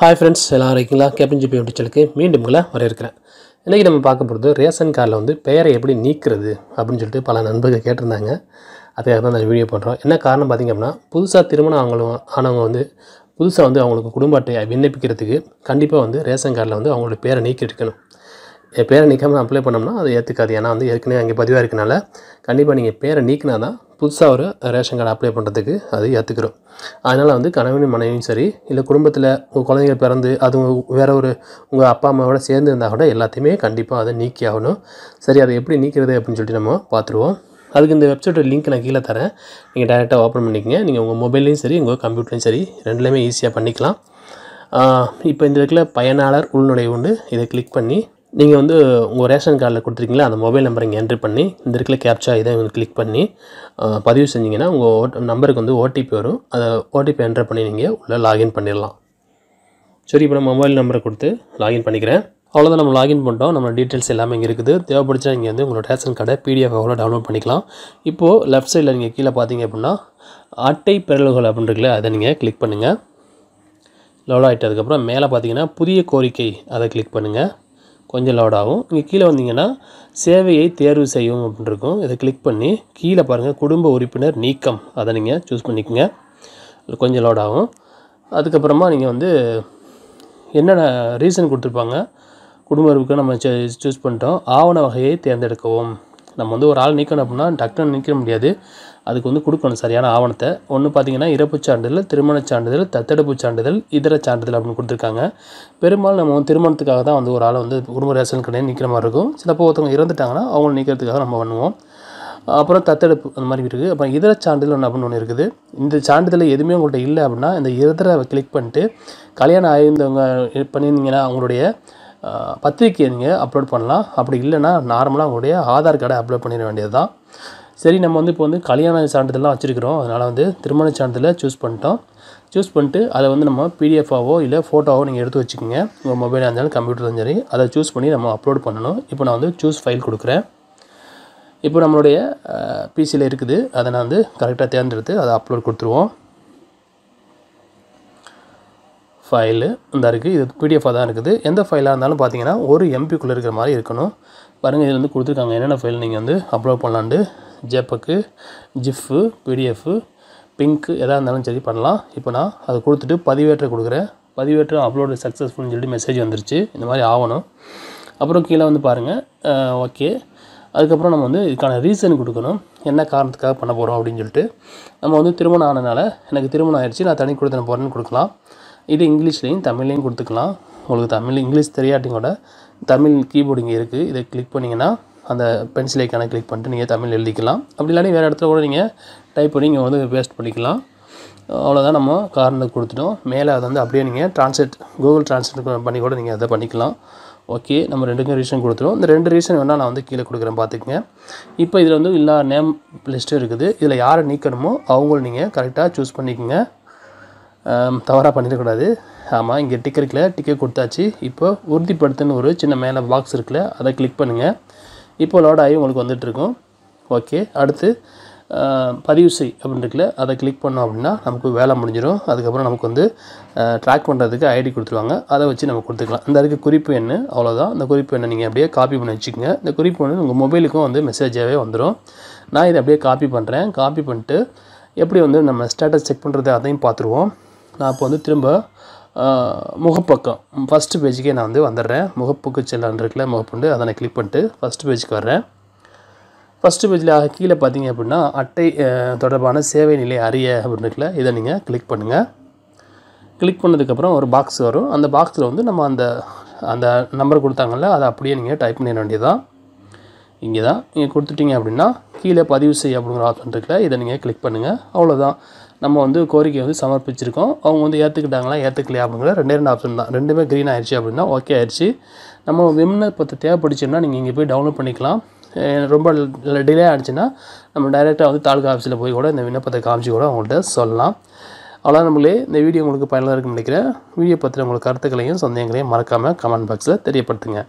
hi friends எல்லாம் இருக்கீங்களா captain GB டிச்சலுக்கு மீண்டும் உங்களை வரவேற்கிறேன் இன்றைக்கி நம்ம பார்க்க போகிறது ரேஷன் கார்டில் வந்து பெயரை எப்படி நீக்கிறது அப்படின்னு சொல்லிட்டு பல நண்பர்கள் கேட்டிருந்தாங்க அதுக்காக தான் நான் வீடியோ பண்ணுறோம் என்ன காரணம் பார்த்திங்க அப்படின்னா புதுசாக திருமணம் அவங்களும் ஆனவங்க வந்து புதுசாக வந்து அவங்களுக்கு குடும்ப அட்டையை விண்ணப்பிக்கிறதுக்கு கண்டிப்பாக வந்து ரேஷன் கார்டில் வந்து அவங்களோட பேரை நீக்கி எடுக்கணும் பேரை நீக்காமல் அப்ளை பண்ணோம்னா அது ஏற்றுக்காது ஏன்னா வந்து ஏற்கனவே அங்கே பதிவாக இருக்கனால கண்டிப்பாக நீங்கள் பேரை நீக்கினா தான் புதுசாக ஒரு ரேஷன் கார்டு அப்ளை பண்ணுறதுக்கு அது ஏற்றுக்கிறோம் அதனால் வந்து கணவனும் மனைவியும் சரி இல்லை குடும்பத்தில் உங்கள் குழந்தைகள் பிறந்து அது வேறு ஒரு உங்கள் அப்பா அம்மாவோட சேர்ந்து இருந்தால் கூட எல்லாத்தையுமே கண்டிப்பாக அதை நீக்கி ஆகணும் சரி அதை எப்படி நீக்கிறது அப்படின்னு சொல்லிட்டு நம்ம பார்த்துருவோம் அதுக்கு இந்த வெப்சைட்டோட லிங்க் நான் கீழே தரேன் நீங்கள் டேரெக்டாக ஓப்பன் பண்ணிக்கங்க நீங்கள் உங்கள் மொபைல்லையும் சரி உங்கள் கம்ப்யூட்டர்லையும் சரி ரெண்டுலேயுமே ஈஸியாக பண்ணிக்கலாம் இப்போ இந்த இடத்துல பயனாளர் உண்டு இதை கிளிக் பண்ணி நீங்கள் வந்து உங்கள் ரேஷன் கார்டில் கொடுத்துருக்கீங்களா அந்த மொபைல் நம்பரை இங்கே என்ட்ரி பண்ணி இந்த இருக்கிற கேப்ச்சா இதை வந்து கிளிக் பண்ணி பதிவு செஞ்சிங்கன்னா உங்கள் ஓட் நம்பருக்கு வந்து ஓடிபி வரும் அதை ஓடிபி என்ட்ரு பண்ணி நீங்கள் உள்ளே லாகின் பண்ணிடலாம் சரி இப்போ நம்ம மொபைல் நம்பரை கொடுத்து லாகின் பண்ணிக்கிறேன் அவ்வளோதான் நம்ம லாகின் பண்ணிட்டோம் நம்ம டீட்டெயில்ஸ் எல்லாமே இங்கே இருக்குது தேவைப்படுச்சா இங்கே வந்து உங்களோட ரேஷன் கார்டை பிடிஎஃப் எவ்வளோ டவுன்லோட் பண்ணிக்கலாம் இப்போது லெஃப்ட் சைடில் நீங்கள் கீழே பார்த்தீங்க அப்படின்னா அட்டை பிறல்கள் அப்படின்னு இருக்குல்ல அதை நீங்கள் கிளிக் பண்ணுங்கள் லோட் ஆகிட்டதுக்கப்புறம் மேலே பார்த்தீங்கன்னா புதிய கோரிக்கை அதை கிளிக் பண்ணுங்கள் கொஞ்சம் லோடாகும் இங்கே கீழே வந்தீங்கன்னா சேவையை தேர்வு செய்யும் அப்படின்னு இருக்கும் இதை கிளிக் பண்ணி கீழே பாருங்கள் குடும்ப உறுப்பினர் நீக்கம் அதை நீங்கள் சூஸ் பண்ணிக்கோங்க கொஞ்சம் லோடாகும் அதுக்கப்புறமா நீங்கள் வந்து என்னென்ன ரீசன் கொடுத்துருப்பாங்க குடும்ப உறுப்புக்கு நம்ம சூஸ் பண்ணிட்டோம் ஆவண வகையை தேர்ந்தெடுக்கவும் நம்ம வந்து ஒரு ஆள் நீக்கணும் அப்படின்னா டக்குன்னு நிற்க முடியாது அதுக்கு வந்து கொடுக்கணும் சரியான ஆவணத்தை ஒன்று பார்த்தீங்கன்னா இறப்பு சான்றிதழ் திருமணச் சான்றிதழ் தத்தெடுப்பு சான்றிதழ் இதர சான்றிதழ் அப்படின்னு கொடுத்துருக்காங்க பெரும்பாலும் நம்ம திருமணத்துக்காக தான் வந்து ஒரு ஆள் வந்து குடும்ப ரேஷன் கடையில் நிற்கிற மாதிரி இருக்கும் சிலப்போ ஒருத்தவங்க இறந்துட்டாங்கன்னா அவங்களை நிற்கிறதுக்காக நம்ம பண்ணுவோம் அப்புறம் தத்தெடுப்பு அந்த மாதிரி இருக்குது அப்புறம் இதர சான்றிதழ் ஒன்று அப்படின்னு ஒன்று இருக்குது இந்த சான்றிதழ் எதுவுமே உங்கள்கிட்ட இல்லை அப்படின்னா இந்த இதர கிளிக் பண்ணிட்டு கல்யாணம் ஆயிருந்தவங்க பண்ணியிருந்தீங்கன்னா அவங்களுடைய பத்திரிக்கை நீங்கள் அப்லோட் பண்ணலாம் அப்படி இல்லைன்னா நார்மலாக உங்களுடைய ஆதார் கார்டை அப்லோட் பண்ணிட வேண்டியது தான் சரி நம்ம வந்து இப்போ வந்து கல்யாண சான்றிதழ்லாம் வச்சுருக்கிறோம் அதனால் வந்து திருமண சான்றிதழை சூஸ் பண்ணிட்டோம் சூஸ் பண்ணிட்டு அதை வந்து நம்ம பிடிஎஃபாவோ இல்லை ஃபோட்டோவோ நீங்கள் எடுத்து வச்சுக்கோங்க உங்கள் மொபைலாக இருந்தாலும் கம்ப்யூட்டர் சரி அதை சூஸ் பண்ணி நம்ம அப்லோட் பண்ணணும் இப்போ நான் வந்து சூஸ் ஃபைல் கொடுக்குறேன் இப்போ நம்மளுடைய பிசியில் இருக்குது அதை நான் வந்து கரெக்டாக தேர்ந்தெடுத்து அதை அப்லோட் கொடுத்துருவோம் ஃபைலு இந்தா இருக்குது இது பிடிஎஃபாக தான் இருக்குது எந்த ஃபைலாக இருந்தாலும் பார்த்தீங்கன்னா ஒரு எம்பிக்குள்ளே இருக்கிற மாதிரி இருக்கணும் பாருங்கள் இதில் வந்து கொடுத்துருக்காங்க என்னென்ன ஃபைல் நீங்கள் வந்து அப்லோட் பண்ணலான்ட்டு ஜெப்புக்கு ஜிஃப்பு பிடிஎஃப்பு பிங்க்கு எதாக இருந்தாலும் சரி பண்ணலாம் இப்போ நான் அதை கொடுத்துட்டு பதிவேற்ற கொடுக்குறேன் பதிவேற்றம் அப்லோடு சக்ஸஸ்ஃபுல்னு சொல்லிட்டு மெசேஜ் வந்துருச்சு இந்த மாதிரி ஆகணும் அப்புறம் கீழே வந்து பாருங்கள் ஓகே அதுக்கப்புறம் நம்ம வந்து இதுக்கான ரீசன் கொடுக்கணும் என்ன காரணத்துக்காக பண்ண போகிறோம் அப்படின்னு சொல்லிட்டு நம்ம வந்து திருமணம் ஆனதுனால எனக்கு திருமணம் ஆயிடுச்சு நான் தனி கொடுத்தன போகிறேன்னு கொடுக்கலாம் இது இங்கிலீஷ்லேயும் தமிழ்லேயும் கொடுத்துக்கலாம் உங்களுக்கு தமிழ் இங்கிலீஷ் தெரியாட்டிங்க கூட தமிழ் கீபோர்டு இங்கே இருக்குது இதை கிளிக் பண்ணிங்கன்னா அந்த பென்சில் ஐக்கானை கிளிக் பண்ணிட்டு நீங்கள் தமிழ் எழுதிக்கலாம் அப்படி இல்லாட்டி வேறு இடத்துல கூட நீங்கள் டைப் பண்ணி இங்கே வந்து வேஸ்ட் பண்ணிக்கலாம் அவ்வளோதான் நம்ம காரணத்தை கொடுத்துட்டோம் மேலே அதை வந்து அப்படியே நீங்கள் ட்ரான்ஸ்லேட் கூகுள் ட்ரான்ஸ்லேட் பண்ணி கூட நீங்கள் அதை பண்ணிக்கலாம் ஓகே நம்ம ரெண்டுக்கும் ரீசன் கொடுத்துருவோம் இந்த ரெண்டு ரீசன் வேணால் நான் வந்து கீழே கொடுக்குறேன் பார்த்துக்குங்க இப்போ இதில் வந்து எல்லா நேம் லிஸ்ட்டும் இருக்குது இதில் யாரை நீக்கணுமோ அவங்களும் நீங்கள் கரெக்டாக சூஸ் பண்ணிக்கோங்க தவறாக பண்ணிடக்கூடாது ஆமாம் இங்கே டிக்கெட் இருக்குல்ல டிக்கை கொடுத்தாச்சு இப்போ உறுதிப்படுத்துன்னு ஒரு சின்ன மேலே பாக்ஸ் இருக்குல்ல அதை கிளிக் பண்ணுங்கள் இப்போ லோட் ஆகி உங்களுக்கு வந்துட்டுருக்கும் ஓகே அடுத்து பதிவு செய் அப்படின்னு இருக்குல்ல அதை கிளிக் பண்ணோம் அப்படின்னா நமக்கு வேலை முடிஞ்சிடும் அதுக்கப்புறம் நமக்கு வந்து ட்ராக் பண்ணுறதுக்கு ஐடி கொடுத்துருவாங்க அதை வச்சு நம்ம கொடுத்துக்கலாம் இந்த அதுக்கு குறிப்பு என்ன அவ்வளோதான் அந்த குறிப்பு என்ன நீங்கள் அப்படியே காப்பி பண்ணி வச்சுக்கோங்க இந்த குறிப்பு வந்து உங்கள் மொபைலுக்கும் வந்து மெசேஜாகவே வந்துடும் நான் இதை அப்படியே காப்பி பண்ணுறேன் காப்பி பண்ணிட்டு எப்படி வந்து நம்ம ஸ்டேட்டஸ் செக் பண்ணுறது அதையும் பார்த்துருவோம் நான் இப்போ வந்து திரும்ப முகப்பக்கம் ஃபஸ்ட்டு பேஜுக்கே நான் வந்து வந்துடுறேன் முகப்புக்கு செல்லான் இருக்குல்ல முகப்புண்டு அதை நான் கிளிக் பண்ணிட்டு ஃபஸ்ட்டு பேஜுக்கு வர்றேன் ஃபஸ்ட்டு பேஜில் கீழே பார்த்தீங்க அப்படின்னா அட்டை தொடர்பான சேவை நிலை அறிய அப்படின்னு இருக்குல்ல இதை நீங்கள் கிளிக் பண்ணுங்கள் கிளிக் பண்ணதுக்கப்புறம் ஒரு பாக்ஸ் வரும் அந்த பாக்ஸில் வந்து நம்ம அந்த அந்த நம்பர் கொடுத்தாங்கல்ல அதை அப்படியே நீங்கள் டைப் பண்ணிட வேண்டியதான் இங்கே தான் நீங்கள் கொடுத்துட்டீங்க அப்படின்னா கீழே பதிவு செய்ய அப்படிங்கிற ஆப்ஷன் இருக்குல்ல இதை நீங்கள் கிளிக் பண்ணுங்கள் அவ்வளோதான் நம்ம வந்து கோரிக்கை வந்து சமர்ப்பிச்சிருக்கோம் அவங்க வந்து ஏற்றுக்கிட்டாங்களா ஏற்றுக்கலையா அப்படிங்கிற ரெண்டே ரெண்டு ஆப்ஷன் தான் ரெண்டுமே க்ரீன் ஆயிடுச்சு அப்படின்னா ஓகே ஆயிடுச்சு நம்ம விண்ணப்பத்தை தேவைப்படுச்சுன்னா நீங்கள் இங்கே போய் டவுன்லோட் பண்ணிக்கலாம் ரொம்ப டிலே ஆகிடுச்சுன்னா நம்ம டைரெக்டாக வந்து தாலுகா ஆஃபீஸில் போய் கூட இந்த விண்ணப்பத்தை காமிச்சு கூட அவங்கள்ட்ட சொல்லலாம் அவ்வளோ நம்மளே இந்த வீடியோ உங்களுக்கு பயனாக இருக்குன்னு நினைக்கிறேன் வீடியோ பற்றி உங்களுக்கு கருத்துக்களையும் சந்தேகங்களையும் மறக்காமல் கமெண்ட் பாக்ஸில் தெரியப்படுத்துங்க